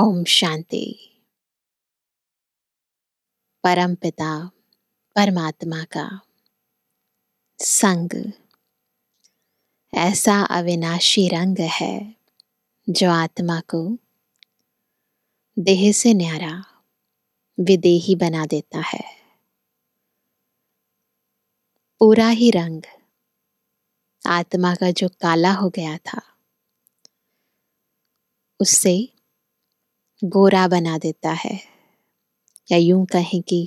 ओम शांति परम पिता परमात्मा का संग ऐसा अविनाशी रंग है जो आत्मा को देह से न्यारा विदेही बना देता है पूरा ही रंग आत्मा का जो काला हो गया था उससे गोरा बना देता है या यूं कहें कि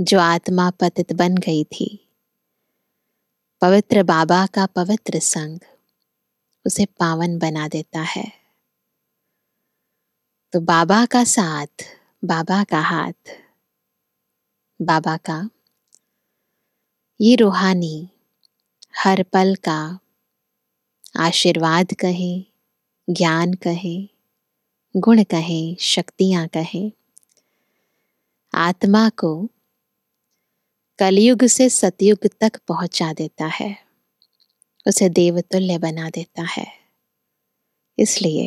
जो आत्मा पतित बन गई थी पवित्र बाबा का पवित्र संग उसे पावन बना देता है तो बाबा का साथ बाबा का हाथ बाबा का ये रूहानी हर पल का आशीर्वाद कहें ज्ञान कहें गुण कहें शक्तियाँ कहें आत्मा को कलयुग से सतयुग तक पहुंचा देता है उसे देवतुल्य बना देता है इसलिए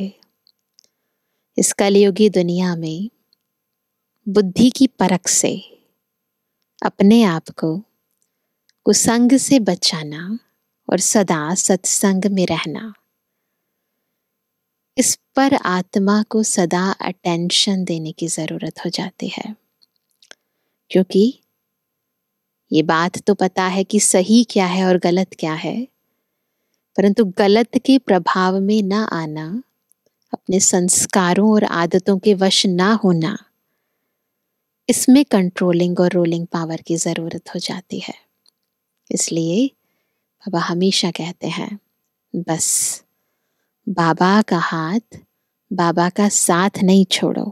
इस कलयुगी दुनिया में बुद्धि की परख से अपने आप को कुसंग से बचाना और सदा सत्संग में रहना इस पर आत्मा को सदा अटेंशन देने की ज़रूरत हो जाती है क्योंकि ये बात तो पता है कि सही क्या है और गलत क्या है परंतु गलत के प्रभाव में ना आना अपने संस्कारों और आदतों के वश ना होना इसमें कंट्रोलिंग और रोलिंग पावर की ज़रूरत हो जाती है इसलिए बाबा हमेशा कहते हैं बस बाबा का हाथ बाबा का साथ नहीं छोड़ो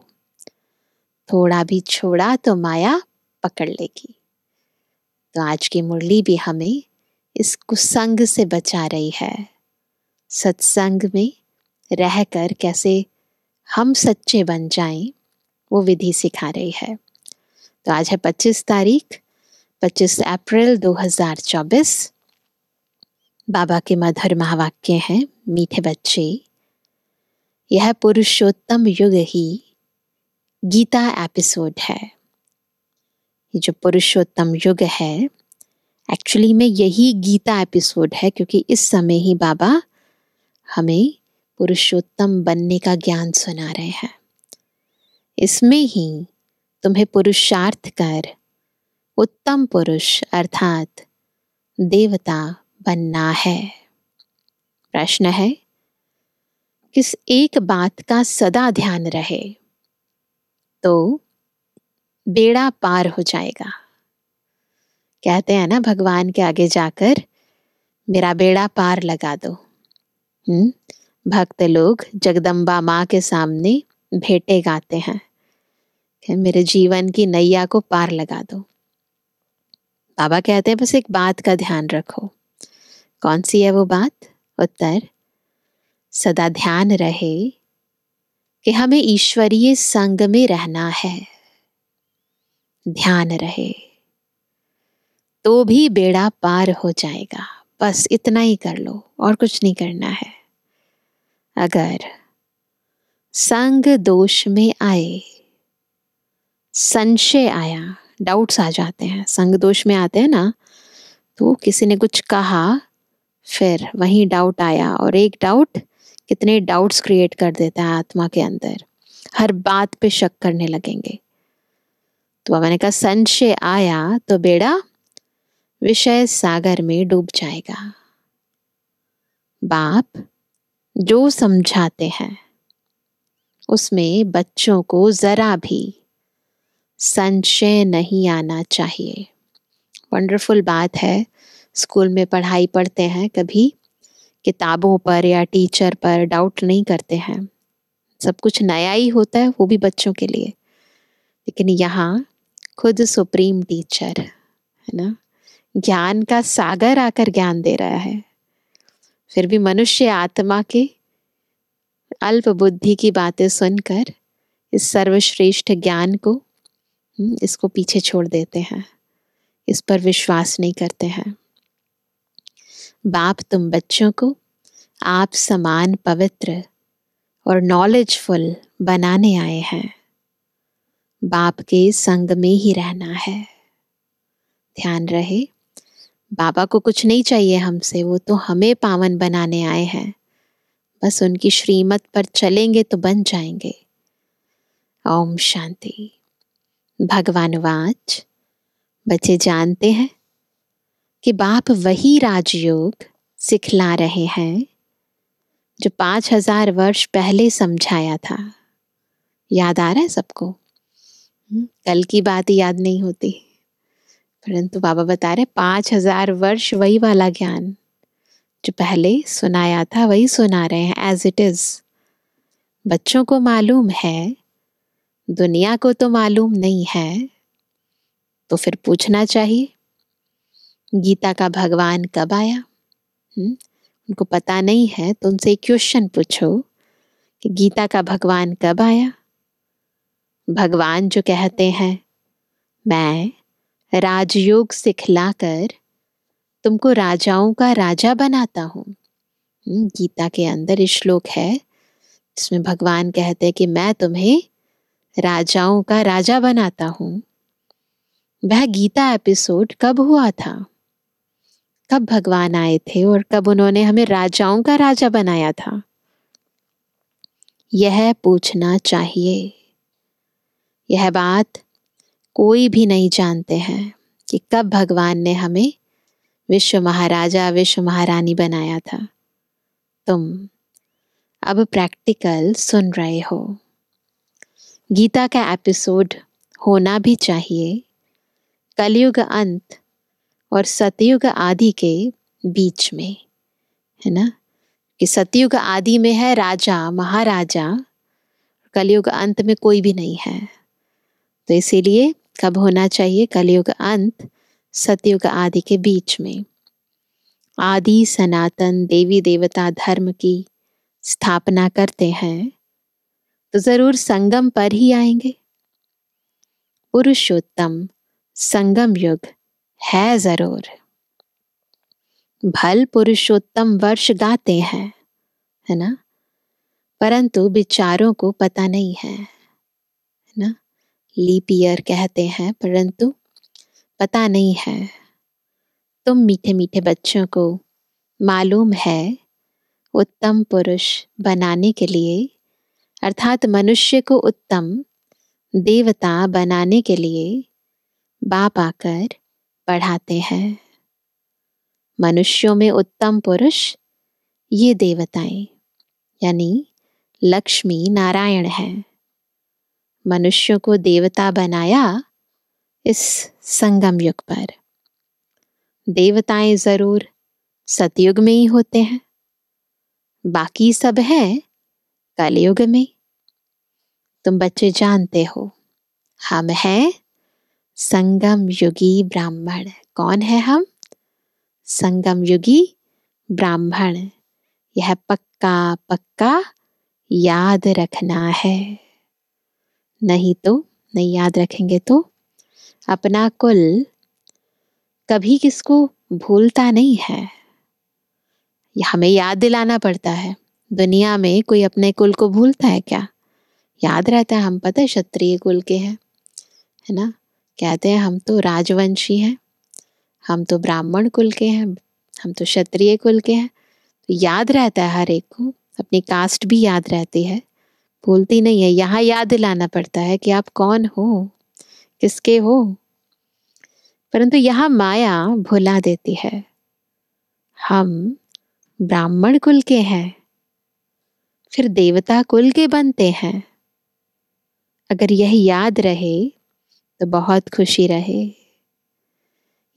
थोड़ा भी छोड़ा तो माया पकड़ लेगी तो आज की मुरली भी हमें इस कुसंग से बचा रही है सत्संग में रहकर कैसे हम सच्चे बन जाएं वो विधि सिखा रही है तो आज है 25 तारीख 25 अप्रैल 2024 बाबा के मधुर महावाक्य हैं मीठे बच्चे यह पुरुषोत्तम युग ही गीता एपिसोड है ये जो पुरुषोत्तम युग है एक्चुअली में यही गीता एपिसोड है क्योंकि इस समय ही बाबा हमें पुरुषोत्तम बनने का ज्ञान सुना रहे हैं इसमें ही तुम्हें पुरुषार्थ कर उत्तम पुरुष अर्थात देवता बनना है प्रश्न है किस एक बात का सदा ध्यान रहे तो बेड़ा पार हो जाएगा कहते हैं ना भगवान के आगे जाकर मेरा बेड़ा पार लगा दो हम्म भक्त लोग जगदम्बा माँ के सामने भेटे गाते हैं कि मेरे जीवन की नैया को पार लगा दो बाबा कहते हैं बस एक बात का ध्यान रखो कौन सी है वो बात उत्तर सदा ध्यान रहे कि हमें ईश्वरीय संग में रहना है ध्यान रहे तो भी बेड़ा पार हो जाएगा बस इतना ही कर लो और कुछ नहीं करना है अगर संग दोष में आए संशय आया डाउट्स आ जाते हैं संग दोष में आते हैं ना तो किसी ने कुछ कहा फिर वही डाउट आया और एक डाउट कितने डाउट्स क्रिएट कर देता है आत्मा के अंदर हर बात पे शक करने लगेंगे तो मैंने कहा संशय आया तो बेड़ा विषय सागर में डूब जाएगा बाप जो समझाते हैं उसमें बच्चों को ज़रा भी संशय नहीं आना चाहिए वंडरफुल बात है स्कूल में पढ़ाई पढ़ते हैं कभी किताबों पर या टीचर पर डाउट नहीं करते हैं सब कुछ नया ही होता है वो भी बच्चों के लिए लेकिन यहाँ खुद सुप्रीम टीचर है ना ज्ञान का सागर आकर ज्ञान दे रहा है फिर भी मनुष्य आत्मा के अल्प बुद्धि की बातें सुनकर इस सर्वश्रेष्ठ ज्ञान को हम्म, इसको पीछे छोड़ देते हैं इस पर विश्वास नहीं करते हैं बाप तुम बच्चों को आप समान पवित्र और नॉलेजफुल बनाने आए हैं बाप के संग में ही रहना है ध्यान रहे बाबा को कुछ नहीं चाहिए हमसे वो तो हमें पावन बनाने आए हैं बस उनकी श्रीमत पर चलेंगे तो बन जाएंगे ओम शांति भगवान वाच बच्चे जानते हैं कि बाप वही राजयोग सिखला रहे हैं जो पाँच हजार वर्ष पहले समझाया था याद आ रहा है सबको हम्म, कल की बात याद नहीं होती परंतु बाबा बता रहे पाँच हजार वर्ष वही वाला ज्ञान जो पहले सुनाया था वही सुना रहे हैं एज इट इज बच्चों को मालूम है दुनिया को तो मालूम नहीं है तो फिर पूछना चाहिए गीता का भगवान कब आया हुँ? हम्म? उनको पता नहीं है तो उनसे क्वेश्चन पूछो कि गीता का भगवान कब आया भगवान जो कहते हैं मैं राजयोग सिखलाकर तुमको राजाओं का राजा बनाता हूँ हम्म, गीता के अंदर श्लोक है जिसमें भगवान कहते हैं कि मैं तुम्हें राजाओं का राजा बनाता हूँ वह गीता एपिसोड कब हुआ था कब भगवान आए थे और कब उन्होंने हमें राजाओं का राजा बनाया था यह पूछना चाहिए यह बात कोई भी नहीं जानते हैं कि कब भगवान ने हमें विश्व महाराजा विश्व महारानी बनाया था तुम अब प्रैक्टिकल सुन रहे हो गीता का एपिसोड होना भी चाहिए कलयुग अंत और सतयुग आदि के बीच में है ना कि सतयुग आदि में है राजा महाराजा कलयुग अंत में कोई भी नहीं है तो इसीलिए कब होना चाहिए कलयुग अंत सतयुग आदि के बीच में आदि सनातन देवी देवता धर्म की स्थापना करते हैं तो जरूर संगम पर ही आएंगे पुरुषोत्तम संगम युग है जरूर भल पुरुषोत्तम वर्ष गाते हैं है ना परंतु विचारों को पता नहीं है है ना लीप ईयर कहते हैं परंतु पता नहीं है तुम मीठे मीठे बच्चों को मालूम है उत्तम पुरुष बनाने के लिए अर्थात मनुष्य को उत्तम देवता बनाने के लिए बाप आकर बढ़ाते हैं मनुष्यों में उत्तम पुरुष ये देवताएं यानी लक्ष्मी नारायण हैं मनुष्यों को देवता बनाया इस संगम युग पर देवताएं जरूर सतयुग में ही होते हैं बाकी सब है कलयुग में तुम बच्चे जानते हो हम हैं संगम युगी ब्राह्मण कौन है हम संगम युगी ब्राह्मण यह पक्का पक्का याद रखना है नहीं तो नहीं याद रखेंगे तो अपना कुल कभी किसको भूलता नहीं है हमें याद दिलाना पड़ता है दुनिया में कोई अपने कुल को भूलता है क्या याद रहता है हम पता है क्षत्रिय कुल के हैं है ना कहते हैं हम तो राजवंशी हैं हम तो ब्राह्मण कुल के हैं हम तो क्षत्रिय कुल के हैं तो याद रहता है हर एक को अपनी कास्ट भी याद रहती है भूलती नहीं है यहाँ याद दिलाना पड़ता है कि आप कौन हो किसके हो परंतु यहाँ माया भुला देती है हम ब्राह्मण कुल के हैं फिर देवता कुल के बनते हैं अगर यह याद रहे तो बहुत खुशी रहे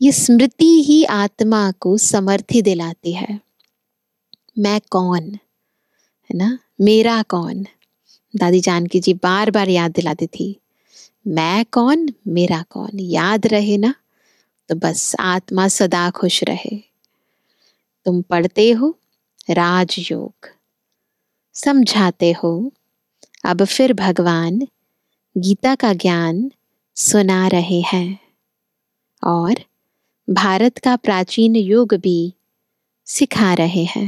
ये स्मृति ही आत्मा को समर्थ्य दिलाती है मैं कौन है ना मेरा कौन दादी जानकी जी बार बार याद दिलाती थी मैं कौन मेरा कौन याद रहे ना तो बस आत्मा सदा खुश रहे तुम पढ़ते हो राजयोग समझाते हो अब फिर भगवान गीता का ज्ञान सुना रहे हैं और भारत का प्राचीन युग भी सिखा रहे हैं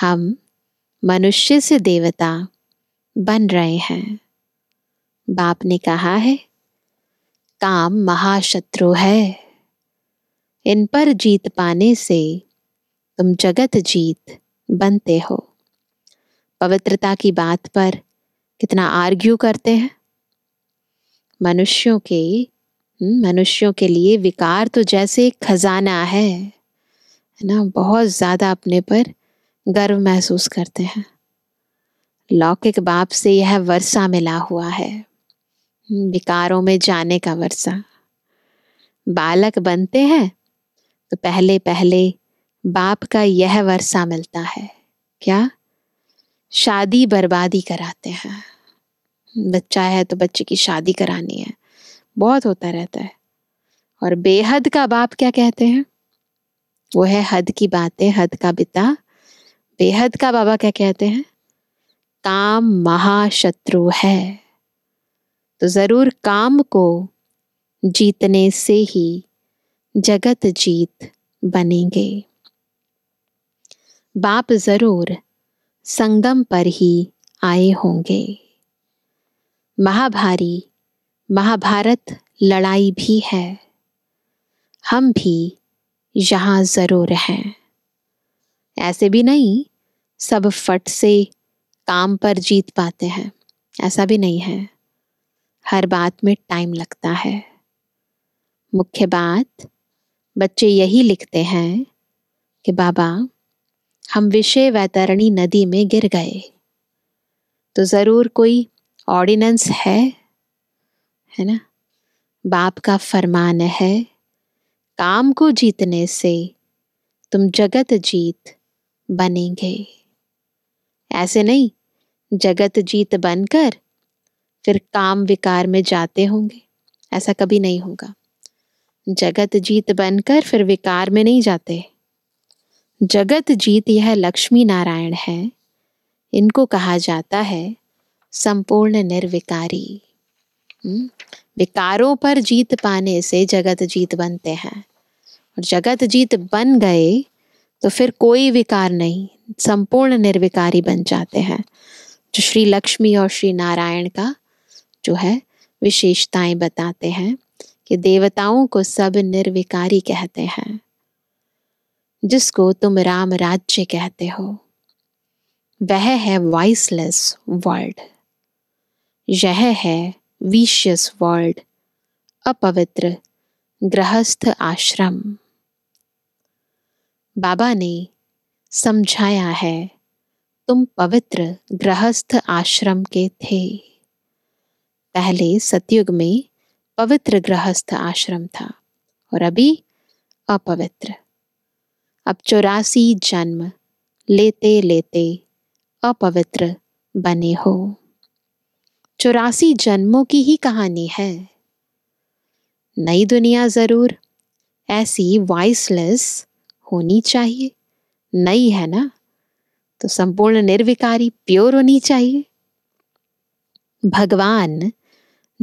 हम मनुष्य से देवता बन रहे हैं बाप ने कहा है काम महाशत्रु है इन पर जीत पाने से तुम जगत जीत बनते हो पवित्रता की बात पर कितना आर्ग्यू करते हैं मनुष्यों के हम्म, मनुष्यों के लिए विकार तो जैसे एक खजाना है है ना बहुत ज़्यादा अपने पर गर्व महसूस करते हैं लौकिक बाप से यह वर्षा मिला हुआ है हम्म, विकारों में जाने का वर्षा बालक बनते हैं तो पहले पहले बाप का यह वर्षा मिलता है क्या शादी बर्बादी कराते हैं बच्चा है तो बच्चे की शादी करानी है बहुत होता रहता है और बेहद का बाप क्या कहते हैं वो है हद की बातें हद का पिता बेहद का बाबा क्या कहते हैं काम महाशत्रु है तो ज़रूर काम को जीतने से ही जगत जीत बनेंगे बाप ज़रूर संगम पर ही आए होंगे महाभारी महाभारत लड़ाई भी है हम भी यहाँ ज़रूर हैं ऐसे भी नहीं सब फट से काम पर जीत पाते हैं ऐसा भी नहीं है हर बात में टाइम लगता है मुख्य बात बच्चे यही लिखते हैं कि बाबा हम विषय वैतरणी नदी में गिर गए तो ज़रूर कोई ऑर्डिनेंस है है ना बाप का फरमान है काम को जीतने से तुम जगत जीत बनेंगे ऐसे नहीं जगत जीत बनकर फिर काम विकार में जाते होंगे ऐसा कभी नहीं होगा जगत जीत बनकर फिर विकार में नहीं जाते जगत जीत यह लक्ष्मी नारायण है इनको कहा जाता है संपूर्ण निर्विकारी हम्म? विकारों पर जीत पाने से जगत जीत बनते हैं और जगत जीत बन गए तो फिर कोई विकार नहीं संपूर्ण निर्विकारी बन जाते हैं जो श्री लक्ष्मी और श्री नारायण का जो है विशेषताएं बताते हैं कि देवताओं को सब निर्विकारी कहते हैं जिसको तुम राम राज्य कहते हो वह है वॉइसलेस वर्ल्ड यह है विशियस वर्ल्ड अपवित्र गृहस्थ आश्रम बाबा ने समझाया है तुम पवित्र गृहस्थ आश्रम के थे पहले सतयुग में पवित्र गृहस्थ आश्रम था और अभी अपवित्र अब चौरासी जन्म लेते लेते अपवित्र बने हो चौरासी जन्मों की ही कहानी है नई दुनिया ज़रूर ऐसी वॉइसलेस होनी चाहिए नई है ना तो संपूर्ण निर्विकारी प्योर होनी चाहिए भगवान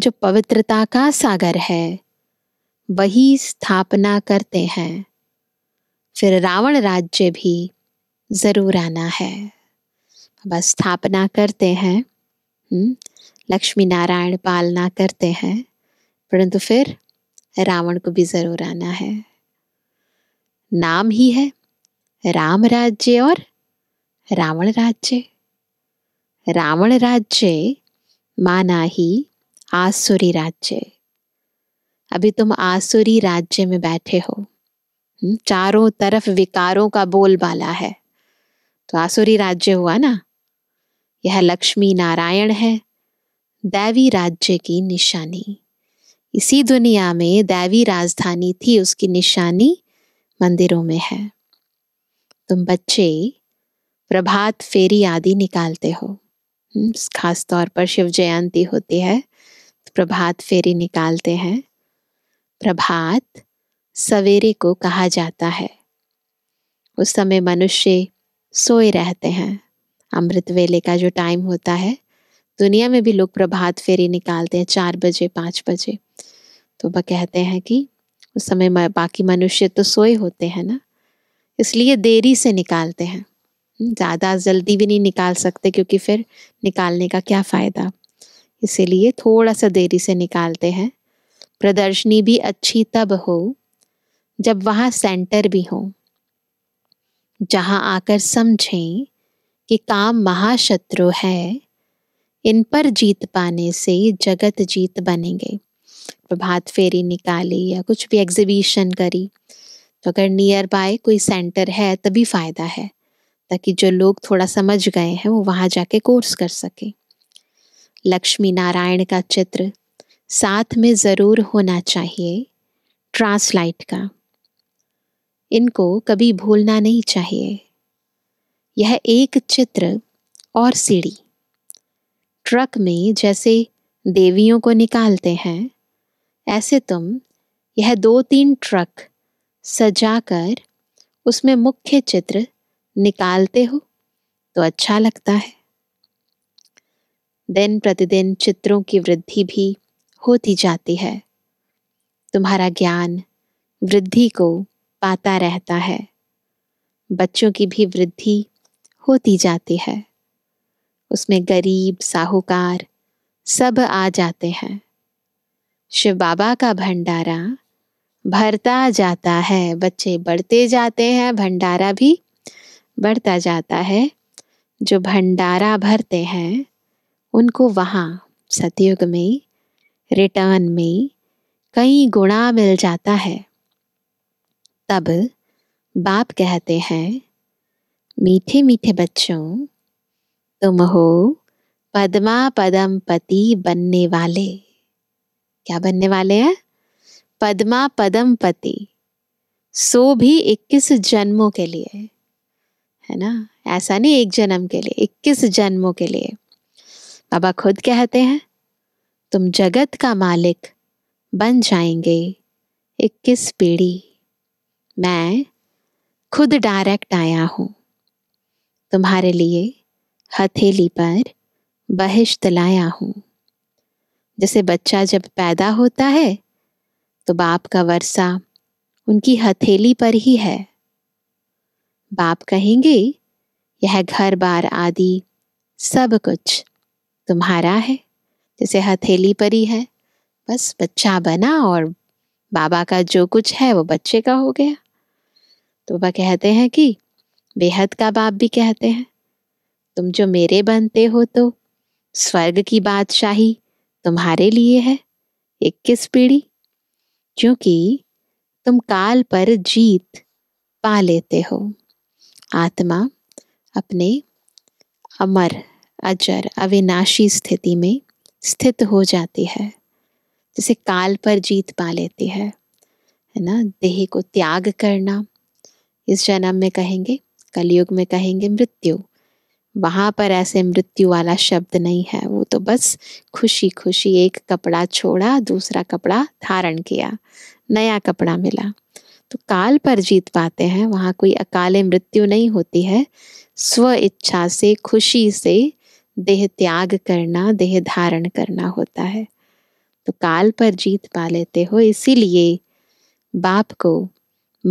जो पवित्रता का सागर है वही स्थापना करते हैं फिर रावण राज्य भी जरूर आना है बस स्थापना करते हैं हम्म, लक्ष्मी नारायण पालना करते हैं परंतु फिर रावण को भी जरूर आना है नाम ही है राम राज्य और रावण राज्य रावण राज्य माना ही आसुरी राज्य अभी तुम आसुरी राज्य में बैठे हो हम्म, चारों तरफ विकारों का बोलबाला है तो आसुरी राज्य हुआ ना यह लक्ष्मी नारायण है दैवी राज्य की निशानी इसी दुनिया में दैवी राजधानी थी उसकी निशानी मंदिरों में है तुम बच्चे प्रभात फेरी आदि निकालते हो हम्म, खास तौर पर शिव जयंती होती है तो प्रभात फेरी निकालते हैं प्रभात सवेरे को कहा जाता है उस समय मनुष्य सोए रहते हैं अमृत वेले का जो टाइम होता है दुनिया में भी लोग प्रभात फेरी निकालते हैं चार बजे पाँच बजे तो वह कहते हैं कि उस समय बाकी मनुष्य तो सोए होते हैं ना इसलिए देरी से निकालते हैं हम्म, ज़्यादा जल्दी भी नहीं निकाल सकते क्योंकि फिर निकालने का क्या फ़ायदा इसीलिए थोड़ा सा देरी से निकालते हैं प्रदर्शनी भी अच्छी तब हो जब वहाँ सेंटर भी हो जहाँ आकर समझें कि काम महाशत्रु है इन पर जीत पाने से जगत जीत बनेंगे प्रभात फेरी निकाली या कुछ भी एग्जीबिशन करी तो अगर नियर बाय कोई सेंटर है तभी फ़ायदा है ताकि जो लोग थोड़ा समझ गए हैं वो वहाँ जाके कोर्स कर सके लक्ष्मी नारायण का चित्र साथ में ज़रूर होना चाहिए ट्रांसलाइट का इनको कभी भूलना नहीं चाहिए यह एक चित्र और सीढ़ी ट्रक में जैसे देवियों को निकालते हैं ऐसे तुम यह दो तीन ट्रक सजाकर उसमें मुख्य चित्र निकालते हो तो अच्छा लगता है दिन प्रतिदिन चित्रों की वृद्धि भी होती जाती है तुम्हारा ज्ञान वृद्धि को पाता रहता है बच्चों की भी वृद्धि होती जाती है उसमें गरीब साहूकार सब आ जाते हैं शिव बाबा का भंडारा भरता जाता है बच्चे बढ़ते जाते हैं भंडारा भी बढ़ता जाता है जो भंडारा भरते हैं उनको वहाँ सतयुग में रिटर्न में कई गुणा मिल जाता है तब बाप कहते हैं मीठे मीठे बच्चों तुम हो पद्मा पदम पति बनने वाले क्या बनने वाले हैं पद्मा पदम पति सो भी इक्कीस जन्मों के लिए है ना ऐसा नहीं एक जन्म के लिए इक्कीस जन्मों के लिए बाबा खुद कहते हैं तुम जगत का मालिक बन जाएंगे इक्कीस पीढ़ी मैं खुद डायरेक्ट आया हूं तुम्हारे लिए हथेली पर बहिश्त लाया हूँ जैसे बच्चा जब पैदा होता है तो बाप का वर्षा उनकी हथेली पर ही है बाप कहेंगे यह घर बार आदि सब कुछ तुम्हारा है जैसे हथेली पर ही है बस बच्चा बना और बाबा का जो कुछ है वो बच्चे का हो गया तो वह कहते हैं कि बेहद का बाप भी कहते हैं तुम जो मेरे बनते हो तो स्वर्ग की बादशाही तुम्हारे लिए है इक्कीस पीढ़ी क्योंकि तुम काल पर जीत पा लेते हो आत्मा अपने अमर अजर अविनाशी स्थिति में स्थित हो जाती है जैसे काल पर जीत पा लेती है है ना देह को त्याग करना इस जन्म में कहेंगे कलयुग में कहेंगे मृत्यु वहाँ पर ऐसे मृत्यु वाला शब्द नहीं है वो तो बस खुशी खुशी एक कपड़ा छोड़ा दूसरा कपड़ा धारण किया नया कपड़ा मिला तो काल पर जीत पाते हैं वहाँ कोई अकाले मृत्यु नहीं होती है स्व इच्छा से खुशी से देह त्याग करना देह धारण करना होता है तो काल पर जीत पा लेते हो इसीलिए बाप को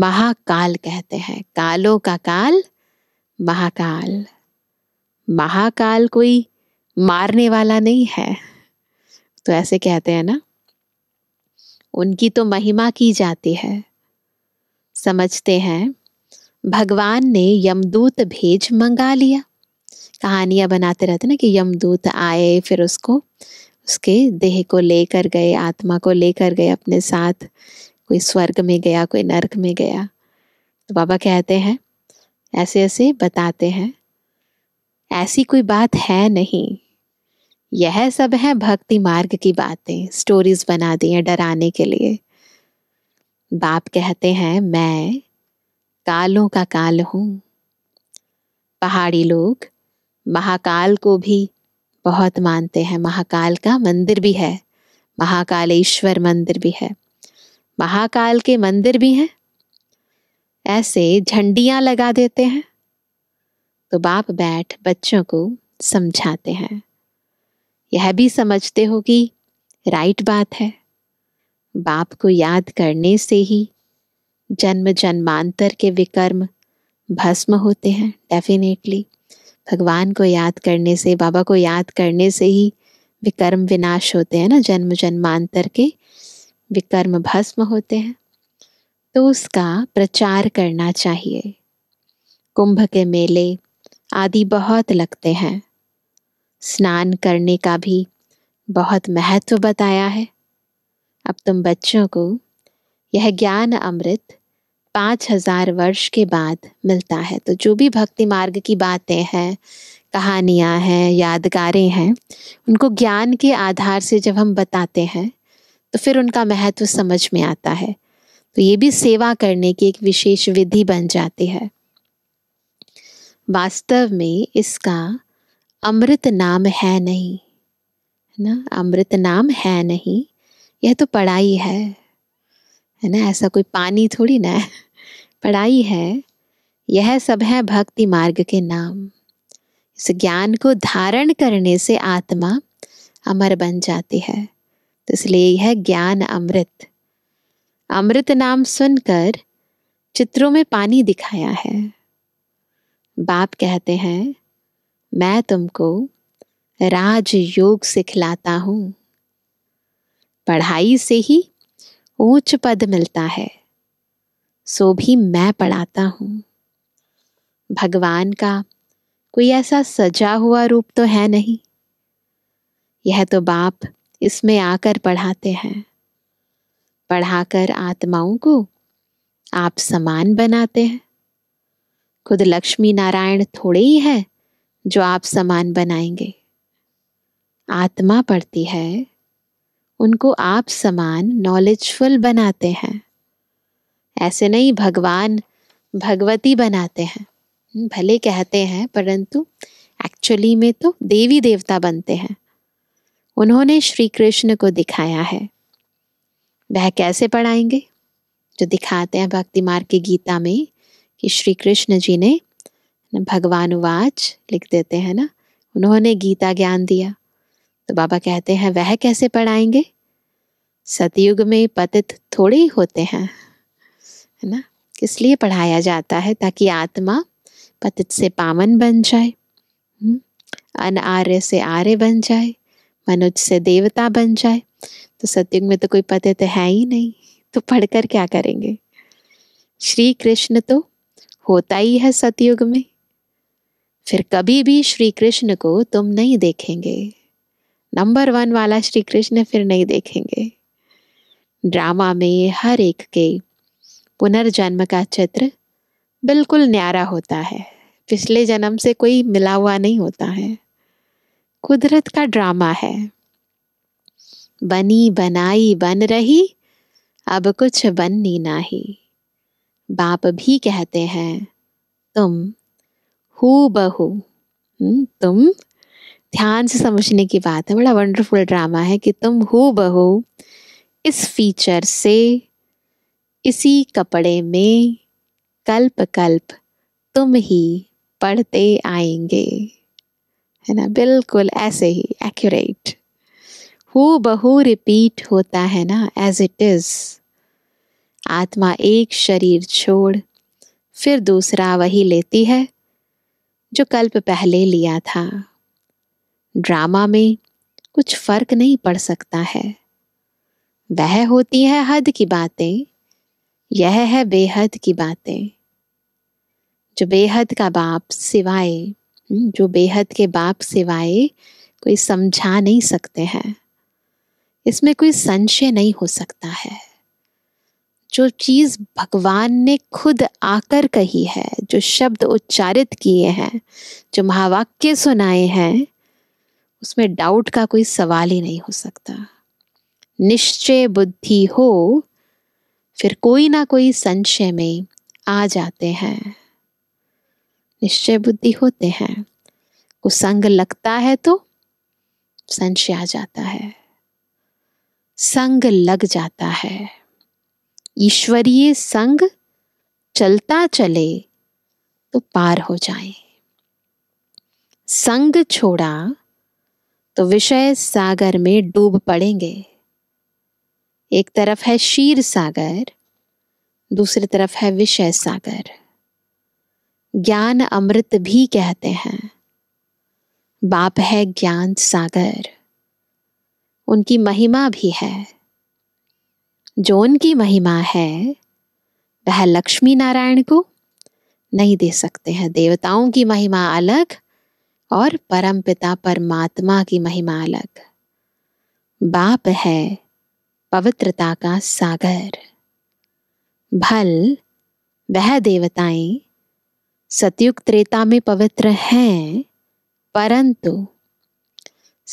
महाकाल कहते हैं कालों का काल महाकाल महाकाल कोई मारने वाला नहीं है तो ऐसे कहते हैं ना उनकी तो महिमा की जाती है समझते हैं भगवान ने यमदूत भेज मंगा लिया कहानियां बनाते रहते ना कि यमदूत आए फिर उसको उसके देह को लेकर गए आत्मा को लेकर गए अपने साथ कोई स्वर्ग में गया कोई नरक में गया तो बाबा कहते हैं ऐसे ऐसे बताते हैं ऐसी कोई बात है नहीं यह सब है भक्ति मार्ग की बातें स्टोरीज बना दी हैं डराने के लिए बाप कहते हैं मैं कालों का काल हूँ पहाड़ी लोग महाकाल को भी बहुत मानते हैं महाकाल का मंदिर भी है महाकालेश्वर मंदिर भी है महाकाल के मंदिर भी हैं ऐसे झंडियां लगा देते हैं तो बाप बैठ बच्चों को समझाते हैं यह भी समझते हो कि राइट बात है बाप को याद करने से ही जन्म जन्मांतर के विकर्म भस्म होते हैं डेफिनेटली भगवान को याद करने से बाबा को याद करने से ही विकर्म विनाश होते हैं ना जन्म जन्मांतर के विकर्म भस्म होते हैं तो उसका प्रचार करना चाहिए कुंभ के मेले आदि बहुत लगते हैं स्नान करने का भी बहुत महत्व बताया है अब तुम बच्चों को यह ज्ञान अमृत पाँच हजार वर्ष के बाद मिलता है तो जो भी भक्ति मार्ग की बातें हैं कहानियाँ हैं यादगारें हैं उनको ज्ञान के आधार से जब हम बताते हैं तो फिर उनका महत्व समझ में आता है तो ये भी सेवा करने की एक विशेष विधि बन जाती है वास्तव में इसका अमृत नाम है नहीं है ना अमृत नाम है नहीं यह तो पढ़ाई है है ना ऐसा कोई पानी थोड़ी ना है पढ़ाई है यह सब है भक्ति मार्ग के नाम इस ज्ञान को धारण करने से आत्मा अमर बन जाती है तो इसलिए यह ज्ञान अमृत अमृत नाम सुनकर चित्रों में पानी दिखाया है बाप कहते हैं मैं तुमको राजयोग सिखलाता हूँ पढ़ाई से ही ऊंच पद मिलता है सो भी मैं पढ़ाता हूँ भगवान का कोई ऐसा सजा हुआ रूप तो है नहीं यह तो बाप इसमें आकर पढ़ाते हैं पढ़ाकर आत्माओं को आप समान बनाते हैं खुद लक्ष्मी नारायण थोड़े ही है जो आप समान बनाएंगे आत्मा पढ़ती है उनको आप समान नॉलेजफुल बनाते हैं ऐसे नहीं भगवान भगवती बनाते हैं भले कहते हैं परंतु एक्चुअली में तो देवी देवता बनते हैं उन्होंने श्री कृष्ण को दिखाया है वह कैसे पढ़ाएंगे जो दिखाते हैं भक्ति मार्ग की गीता में कि श्री कृष्ण जी ने भगवान वाच लिख देते हैं ना उन्होंने गीता ज्ञान दिया तो बाबा कहते हैं वह कैसे पढ़ाएंगे सतयुग में पतित थोड़े ही होते हैं है ना किस लिए पढ़ाया जाता है ताकि आत्मा पतित से पावन बन जाए हम्म? अन आर्य से आर्य बन जाए मनुज से देवता बन जाए तो सतयुग में तो कोई पतित है ही नहीं तो पढ़कर क्या करेंगे श्री कृष्ण तो होता ही है सतयुग में फिर कभी भी श्री कृष्ण को तुम नहीं देखेंगे नंबर वन वाला श्री कृष्ण फिर नहीं देखेंगे ड्रामा में हर एक के पुनर्जन्म का चित्र बिल्कुल न्यारा होता है पिछले जन्म से कोई मिला हुआ नहीं होता है कुदरत का ड्रामा है बनी बनाई बन रही अब कुछ बननी नहीं बाप भी कहते हैं तुम हु बहु हम्म, तुम ध्यान से समझने की बात है बड़ा वंडरफुल ड्रामा है कि तुम हु बहु इस फीचर से इसी कपड़े में कल्प कल्प तुम ही पढ़ते आएंगे है ना बिल्कुल ऐसे ही एक्यूरेट हु बहु रिपीट होता है ना एज इट इज़ आत्मा एक शरीर छोड़ फिर दूसरा वही लेती है जो कल्प पहले लिया था ड्रामा में कुछ फर्क नहीं पड़ सकता है वह होती है हद की बातें यह है बेहद की बातें जो बेहद का बाप सिवाय हम्म, जो बेहद के बाप सिवाय कोई समझा नहीं सकते हैं इसमें कोई संशय नहीं हो सकता है जो चीज़ भगवान ने खुद आकर कही है जो शब्द उच्चारित किए हैं जो महावाक्य सुनाए हैं उसमें डाउट का कोई सवाल ही नहीं हो सकता निश्चय बुद्धि हो फिर कोई ना कोई संशय में आ जाते हैं निश्चय बुद्धि होते हैं कुसंग लगता है तो संशय आ जाता है संग लग जाता है ईश्वरीय संग चलता चले तो पार हो जाए संग छोड़ा तो विषय सागर में डूब पड़ेंगे एक तरफ है शीर सागर दूसरी तरफ है विषय सागर ज्ञान अमृत भी कहते हैं बाप है ज्ञान सागर उनकी महिमा भी है जो उनकी महिमा है वह लक्ष्मी नारायण को नहीं दे सकते हैं देवताओं की महिमा अलग और परम पिता परमात्मा की महिमा अलग बाप है पवित्रता का सागर भल वह देवताएं सतयुग त्रेता में पवित्र हैं परंतु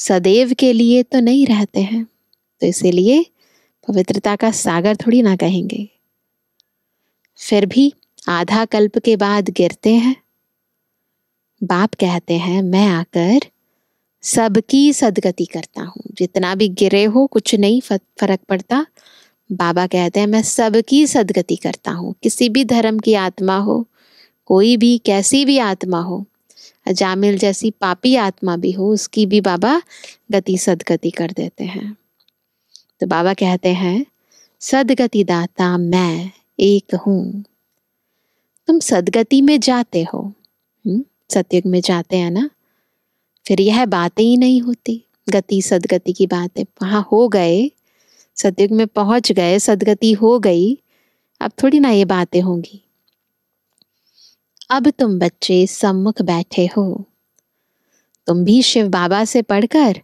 सदैव के लिए तो नहीं रहते हैं तो इसीलिए पवित्रता का सागर थोड़ी ना कहेंगे फिर भी आधा कल्प के बाद गिरते हैं बाप कहते हैं मैं आकर सबकी सदगति करता हूँ जितना भी गिरे हो कुछ नहीं फर्क पड़ता बाबा कहते हैं मैं सबकी सदगति करता हूँ किसी भी धर्म की आत्मा हो कोई भी कैसी भी आत्मा हो अजामिल जैसी पापी आत्मा भी हो उसकी भी बाबा गति सदगति कर देते हैं तो बाबा कहते हैं सदगति दाता मैं एक हूं तुम सदगति में जाते हो हम्म, सत्युग में जाते हैं ना फिर यह बातें ही नहीं होती गति सदगति की बात है हो गए सतयुग में पहुंच गए सदगति हो गई अब थोड़ी ना ये बातें होंगी अब तुम बच्चे सम्मुख बैठे हो तुम भी शिव बाबा से पढ़कर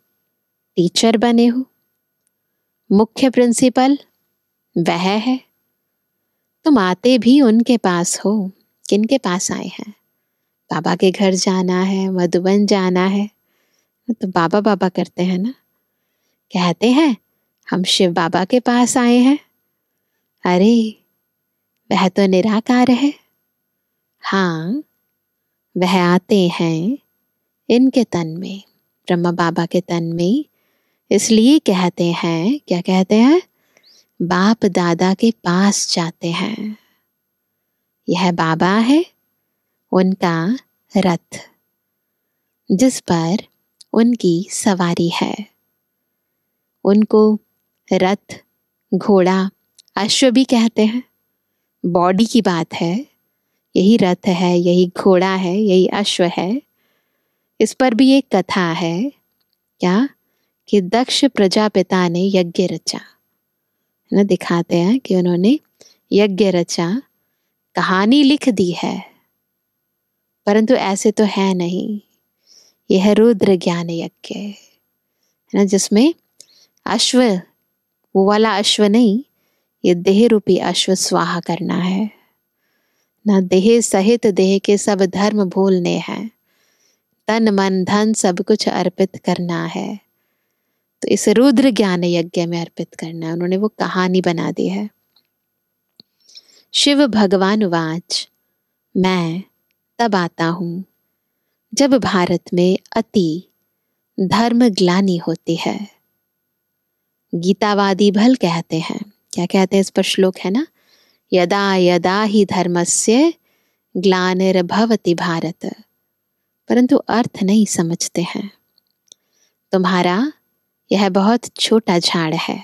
टीचर बने हो मुख्य प्रिंसिपल वह है तुम आते भी उनके पास हो किन के पास आए हैं बाबा के घर जाना है मधुबन जाना है तो बाबा बाबा करते हैं ना कहते हैं हम शिव बाबा के पास आए हैं अरे वह तो निराकार है हाँ वह आते हैं इनके तन में ब्रह्मा बाबा के तन में इसलिए कहते हैं क्या कहते हैं बाप दादा के पास जाते हैं यह बाबा है उनका रथ जिस पर उनकी सवारी है उनको रथ घोड़ा अश्व भी कहते हैं बॉडी की बात है यही रथ है यही घोड़ा है यही अश्व है इस पर भी एक कथा है क्या कि दक्ष प्रजापिता ने यज्ञ रचा है ना दिखाते हैं कि उन्होंने यज्ञ रचा कहानी लिख दी है परंतु ऐसे तो है नहीं यह रुद्र ज्ञान यज्ञ है ना जिसमें अश्व वो वाला अश्व नहीं ये देह रूपी अश्व स्वाहा करना है ना देह सहित देह के सब धर्म भूलने हैं तन मन धन सब कुछ अर्पित करना है इस रुद्र ज्ञान यज्ञ में अर्पित करना है उन्होंने वो कहानी बना दी है शिव भगवान वाच मैं तब आता हूँ जब भारत में अति धर्म ग्लानी होती है गीतावादी भल कहते हैं क्या कहते हैं इस पर श्लोक है ना यदा यदा ही धर्मस्य भवती भारत परंतु अर्थ नहीं समझते हैं तुम्हारा यह बहुत छोटा झाड़ है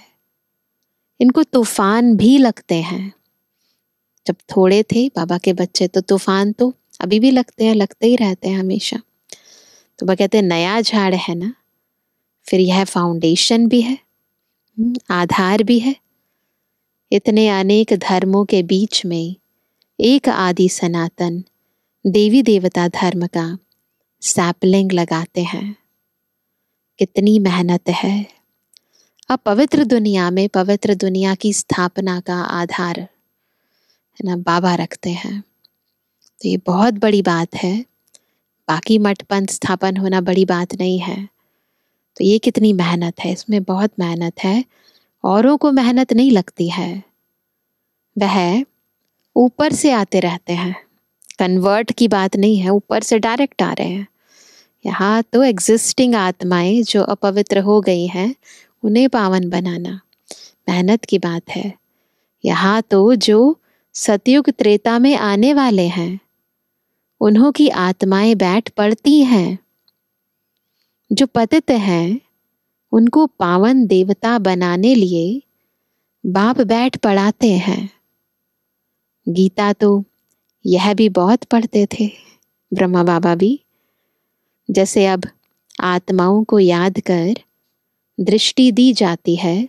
इनको तूफान भी लगते हैं जब थोड़े थे बाबा के बच्चे तो तूफान तो अभी भी लगते हैं लगते ही रहते हैं हमेशा तो वह कहते हैं नया झाड़ है ना फिर यह फाउंडेशन भी है हम्म, आधार भी है इतने अनेक धर्मों के बीच में एक आदि सनातन देवी देवता धर्म का सैपलिंग लगाते हैं कितनी मेहनत है अब पवित्र दुनिया में पवित्र दुनिया की स्थापना का आधार है ना बाबा रखते हैं तो ये बहुत बड़ी बात है बाकी मठ पंथ स्थापन होना बड़ी बात नहीं है तो ये कितनी मेहनत है इसमें बहुत मेहनत है औरों को मेहनत नहीं लगती है वह ऊपर से आते रहते हैं कन्वर्ट की बात नहीं है ऊपर से डायरेक्ट आ रहे हैं यहाँ तो एग्जिस्टिंग आत्माएं जो अपवित्र हो गई हैं उन्हें पावन बनाना मेहनत की बात है यहाँ तो जो सतयुग त्रेता में आने वाले हैं उन्हों की आत्माएं बैठ पड़ती हैं जो पतित हैं उनको पावन देवता बनाने लिए बाप बैठ पढ़ाते हैं गीता तो यह भी बहुत पढ़ते थे ब्रह्मा बाबा भी जैसे अब आत्माओं को याद कर दृष्टि दी जाती है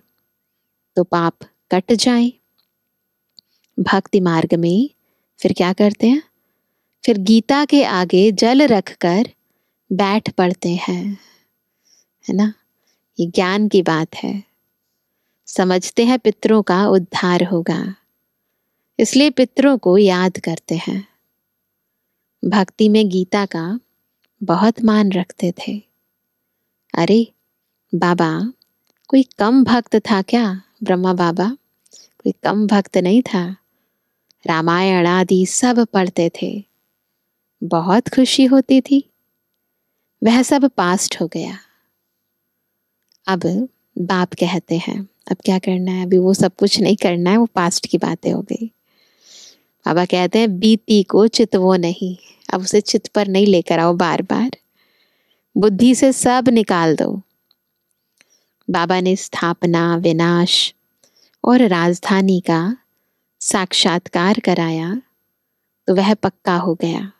तो पाप कट जाए भक्ति मार्ग में फिर क्या करते हैं फिर गीता के आगे जल रख कर बैठ पड़ते हैं है ना ये ज्ञान की बात है समझते हैं पितरों का उद्धार होगा इसलिए पितरों को याद करते हैं भक्ति में गीता का बहुत मान रखते थे अरे बाबा कोई कम भक्त था क्या ब्रह्मा बाबा कोई कम भक्त नहीं था रामायण आदि सब पढ़ते थे बहुत खुशी होती थी वह सब पास्ट हो गया अब बाप कहते हैं अब क्या करना है अभी वो सब कुछ नहीं करना है वो पास्ट की बातें हो गई बाबा कहते हैं बीती को चित वो नहीं अब उसे चित पर नहीं लेकर आओ बार बार बुद्धि से सब निकाल दो बाबा ने स्थापना विनाश और राजधानी का साक्षात्कार कराया तो वह पक्का हो गया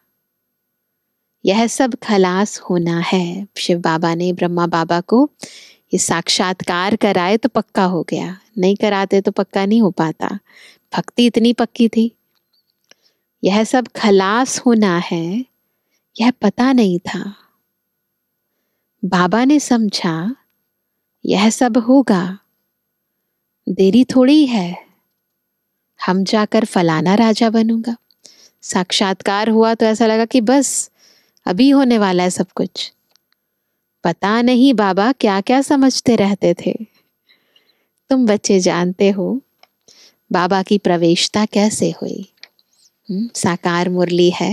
यह सब खलास होना है शिव बाबा ने ब्रह्मा बाबा को ये साक्षात्कार कराए तो पक्का हो गया नहीं कराते तो पक्का नहीं हो पाता भक्ति इतनी पक्की थी यह सब खलास होना है यह पता नहीं था बाबा ने समझा यह सब होगा देरी थोड़ी है हम जाकर फलाना राजा बनूंगा साक्षात्कार हुआ तो ऐसा लगा कि बस अभी होने वाला है सब कुछ पता नहीं बाबा क्या क्या समझते रहते थे तुम बच्चे जानते हो बाबा की प्रवेशता कैसे हुई हम्म, साकार मुरली है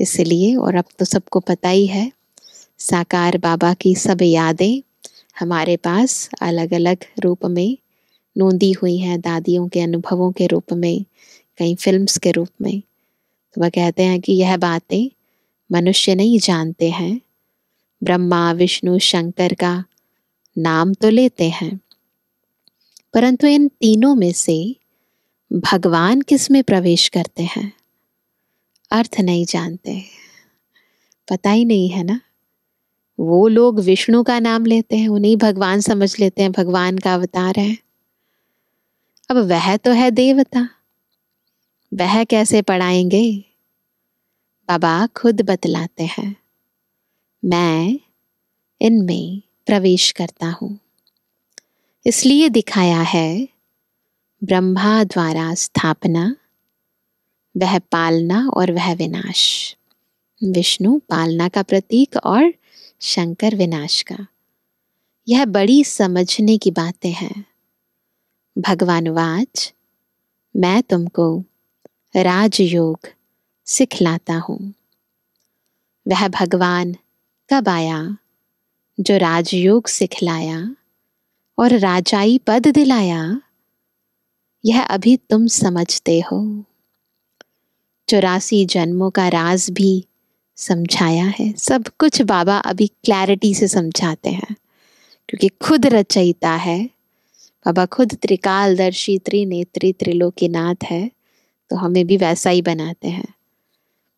इसलिए और अब तो सबको पता ही है साकार बाबा की सब यादें हमारे पास अलग अलग रूप में नोंदी हुई हैं दादियों के अनुभवों के रूप में कई फिल्म्स के रूप में तो वह कहते हैं कि यह बातें मनुष्य नहीं जानते हैं ब्रह्मा विष्णु शंकर का नाम तो लेते हैं परंतु इन तीनों में से भगवान किस में प्रवेश करते हैं अर्थ नहीं जानते पता ही नहीं है ना वो लोग विष्णु का नाम लेते हैं उन्हें भगवान समझ लेते हैं भगवान का अवतार है अब वह तो है देवता वह कैसे पढ़ाएंगे बाबा खुद बतलाते हैं मैं इनमें प्रवेश करता हूँ इसलिए दिखाया है ब्रह्मा द्वारा स्थापना वह पालना और वह विनाश विष्णु पालना का प्रतीक और शंकर विनाश का यह बड़ी समझने की बातें हैं भगवान वाच मैं तुमको राजयोग सिखलाता हूँ वह भगवान कब आया जो राजयोग सिखलाया और राजाई पद दिलाया यह अभी तुम समझते हो चौरासी जन्मों का राज भी समझाया है सब कुछ बाबा अभी क्लैरिटी से समझाते हैं क्योंकि खुद रचयिता है बाबा खुद त्रिकालदर्शी त्रिनेत्री त्रिलोकीनाथ है तो हमें भी वैसा ही बनाते हैं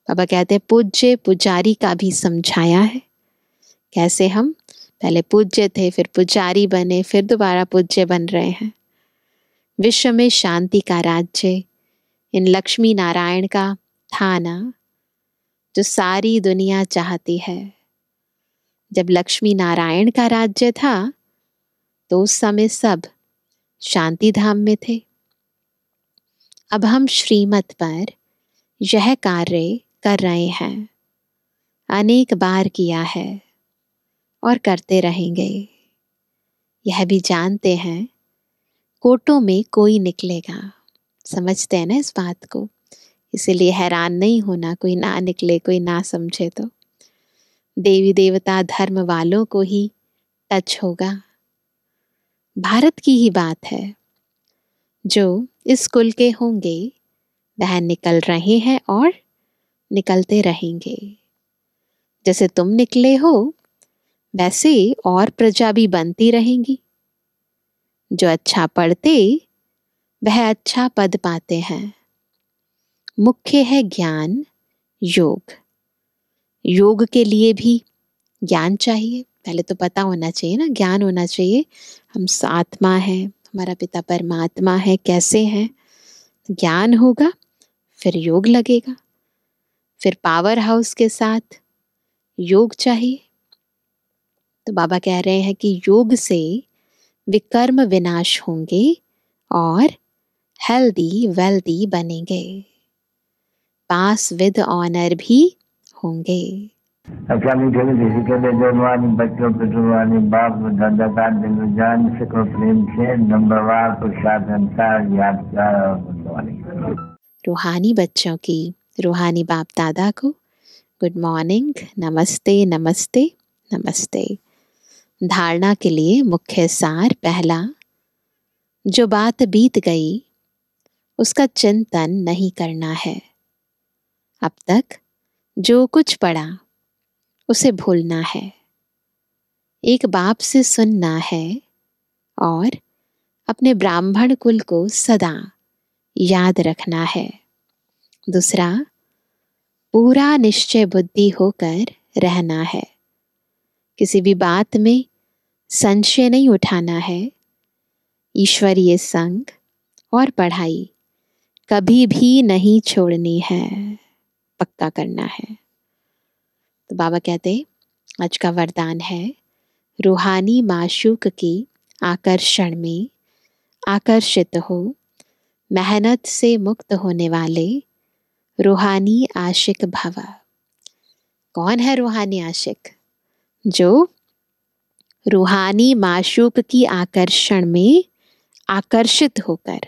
बाबा कहते हैं पूज्य पुजारी का भी समझाया है कैसे हम पहले पूज्य थे फिर पुजारी बने फिर दोबारा पूज्य बन रहे हैं विश्व में शांति का राज्य इन लक्ष्मी नारायण का थाना जो सारी दुनिया चाहती है जब लक्ष्मी नारायण का राज्य था तो उस समय सब शांति धाम में थे अब हम श्रीमत पर यह कार्य कर रहे हैं अनेक बार किया है और करते रहेंगे यह भी जानते हैं कोटों में कोई निकलेगा समझते हैं ना इस बात को इसीलिए हैरान नहीं होना कोई ना निकले कोई ना समझे तो देवी देवता धर्म वालों को ही टच होगा भारत की ही बात है जो इस कुल के होंगे वह निकल रहे हैं और निकलते रहेंगे जैसे तुम निकले हो वैसे और प्रजा भी बनती रहेंगी जो अच्छा पढ़ते वह अच्छा पद पाते हैं मुख्य है ज्ञान योग योग के लिए भी ज्ञान चाहिए पहले तो पता होना चाहिए ना ज्ञान होना चाहिए हम आत्मा है हमारा पिता परमात्मा है कैसे हैं ज्ञान होगा फिर योग लगेगा फिर पावर हाउस के साथ योग चाहिए तो बाबा कह रहे हैं कि योग से विकर्म विनाश होंगे और हेल्दी वेल्दी बनेंगे पास विद ऑनर भी होंगे बच्चों बाप का दिल जान प्रेम से प्रसाद रूहानी बच्चों की रूहानी बाप दादा को गुड मॉर्निंग नमस्ते नमस्ते नमस्ते धारणा के लिए मुख्य सार पहला जो बात बीत गई उसका चिंतन नहीं करना है अब तक जो कुछ पड़ा उसे भूलना है एक बाप से सुनना है और अपने ब्राह्मण कुल को सदा याद रखना है दूसरा पूरा निश्चय बुद्धि होकर रहना है किसी भी बात में संशय नहीं उठाना है ईश्वरीय संग और पढ़ाई कभी भी नहीं छोड़नी है पक्का करना है तो बाबा कहते आज का वरदान है रूहानी माशूक की आकर्षण में आकर्षित हो मेहनत से मुक्त होने वाले रूहानी आशिक भवा कौन है रूहानी आशिक जो रूहानी माशूक की आकर्षण में आकर्षित होकर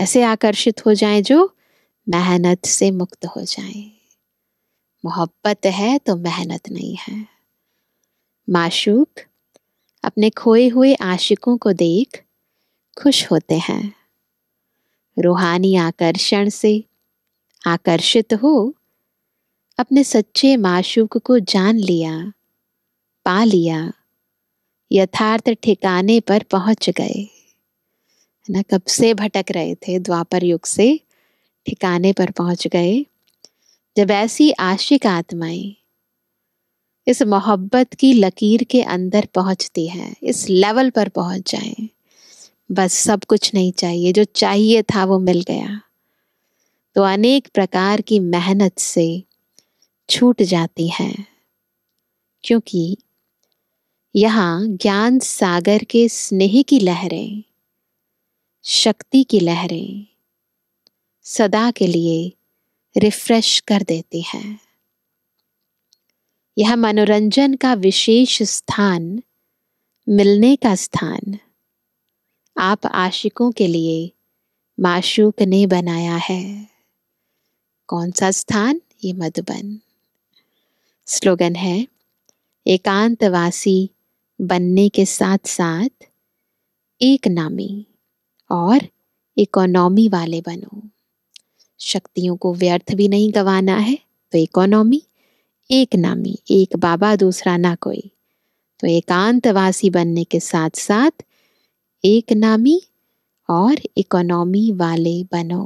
ऐसे आकर्षित हो जाए जो मेहनत से मुक्त हो जाए मोहब्बत है तो मेहनत नहीं है माशूक अपने खोए हुए आशिकों को देख खुश होते हैं रूहानी आकर्षण से आकर्षित हो अपने सच्चे माशूक को जान लिया पा लिया यथार्थ ठिकाने पर पहुंच गए है ना कब से भटक रहे थे द्वापर युग से ठिकाने पर पहुंच गए जब ऐसी आशिक आत्माएं इस मोहब्बत की लकीर के अंदर पहुंचती हैं इस लेवल पर पहुंच जाएं बस सब कुछ नहीं चाहिए जो चाहिए था वो मिल गया तो अनेक प्रकार की मेहनत से छूट जाती है क्योंकि यहाँ ज्ञान सागर के स्नेह की लहरें शक्ति की लहरें सदा के लिए रिफ्रेश कर देती हैं यह मनोरंजन का विशेष स्थान मिलने का स्थान आप आशिकों के लिए माशूक ने बनाया है कौन सा स्थान ये मधुबन स्लोगन है एकांतवासी बनने के साथ साथ एक नामी और इकोनॉमी वाले बनो शक्तियों को व्यर्थ भी नहीं गंवाना है तो इकोनॉमी एक नामी एक बाबा दूसरा ना कोई तो एकांतवासी बनने के साथ साथ एक नामी और इकोनॉमी वाले बनो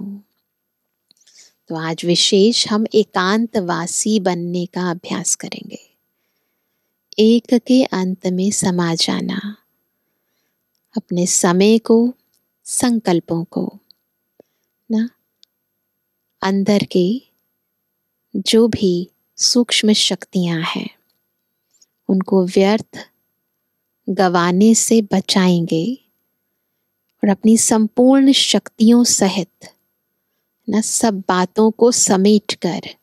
तो आज विशेष हम एकांतवासी बनने का अभ्यास करेंगे एक के अंत में समा जाना अपने समय को संकल्पों को ना अंदर के जो भी सूक्ष्म शक्तियां हैं उनको व्यर्थ गवाने से बचाएंगे और अपनी संपूर्ण शक्तियों सहित ना सब बातों को समेट कर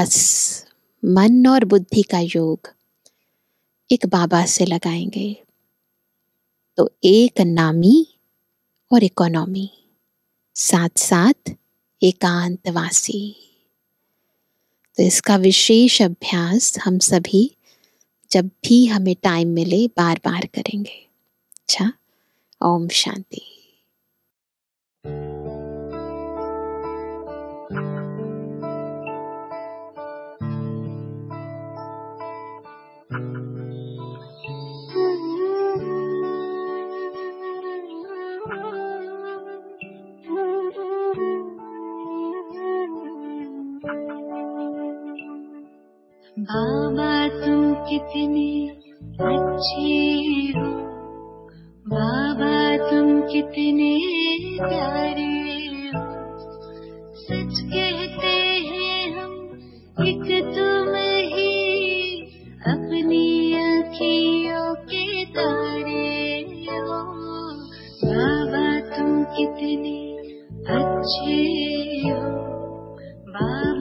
बस मन और बुद्धि का योग एक बाबा से लगाएंगे तो एक नामी और इकोनॉमी साथ साथ एकांतवासी तो इसका विशेष अभ्यास हम सभी जब भी हमें टाइम मिले बार बार करेंगे अच्छा ओम शांति कितनी अच्छी हो बाबा तुम कितने प्यारे हो सच कहते हैं हम एक तुम तो ही अपनी अखियों के तारे हो बाबा तुम कितने अच्छे हो बाबा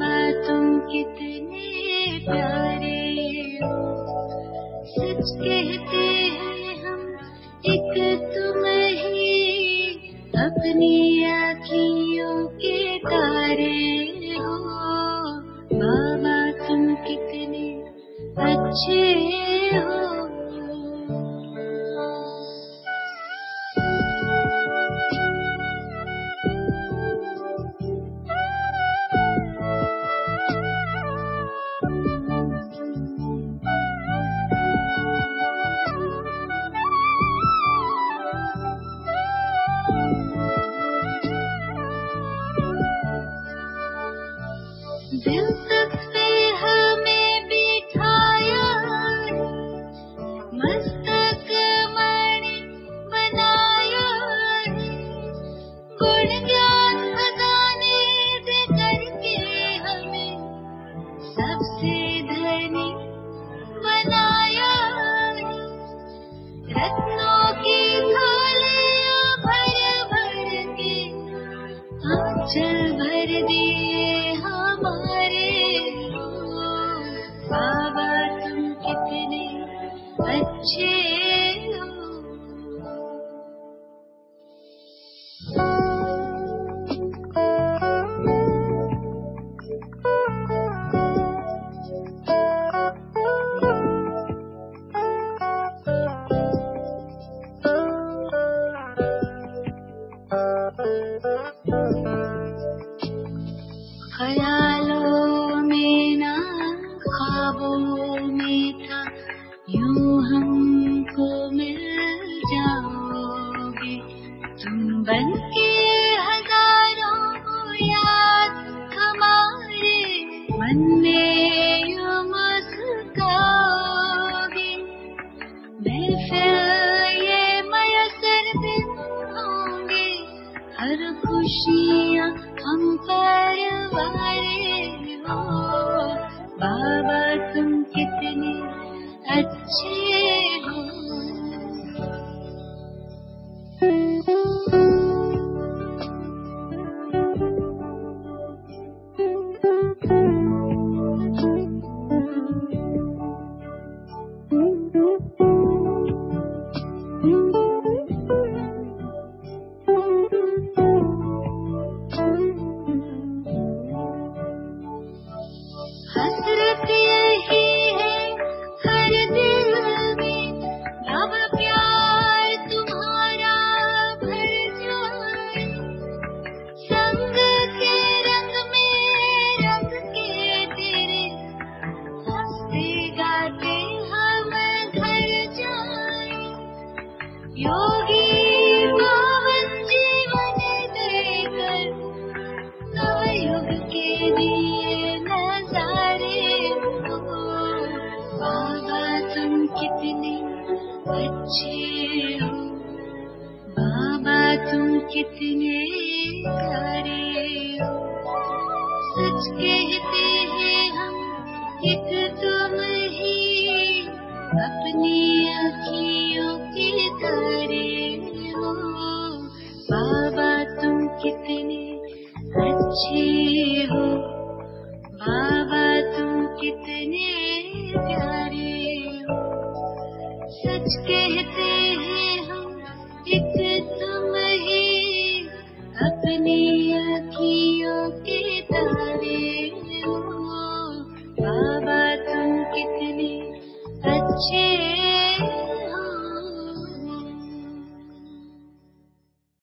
起。